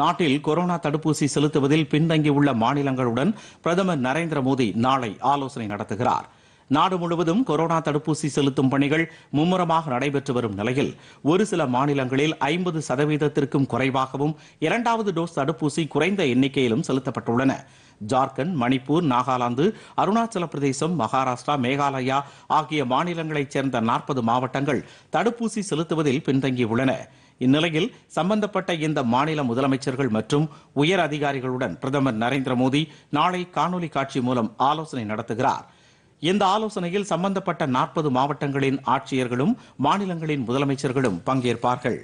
நாட்டில் கொரோனா தடுப்பூசி செலுத்துவதில் பின்தங்கியுள்ள மாநிலங்களுடன் பிரதமர் நரேந்திர மோடி நாளை ஆலோசனை நடத்துகிறார் நாடு முழுவதும் கொரோனா தடுப்பூசி செலுத்தும் பணிகள் மும்முரமாக நடைபெற்று வரும் நிலையில் ஒரு சில மாநிலங்களில் ஐம்பது சதவீதத்திற்கும் குறைவாகவும் இரண்டாவது டோஸ் தடுப்பூசி குறைந்த எண்ணிக்கையிலும் செலுத்தப்பட்டுள்ளன ஜார்க்கண்ட் மணிப்பூர் நாகாலாந்து அருணாச்சல பிரதேசம் மகாராஷ்டிரா மேகாலயா ஆகிய மாநிலங்களைச் சேர்ந்த நாற்பது மாவட்டங்கள் தடுப்பூசி செலுத்துவதில் பின்தங்கியுள்ளன இந்நிலையில் சம்பந்தப்பட்ட இந்த மாநில முதலமைச்சர்கள் மற்றும் உயர் அதிகாரிகளுடன் பிரதமர் நரேந்திர மோடி நாளை காணொலி காட்சி மூலம் ஆலோசனை நடத்துகிறார் இந்த ஆலோசனையில் சம்பந்தப்பட்ட நாற்பது மாவட்டங்களின் ஆட்சியர்களும் மாநிலங்களின் முதலமைச்சர்களும் பங்கேற்பார்கள்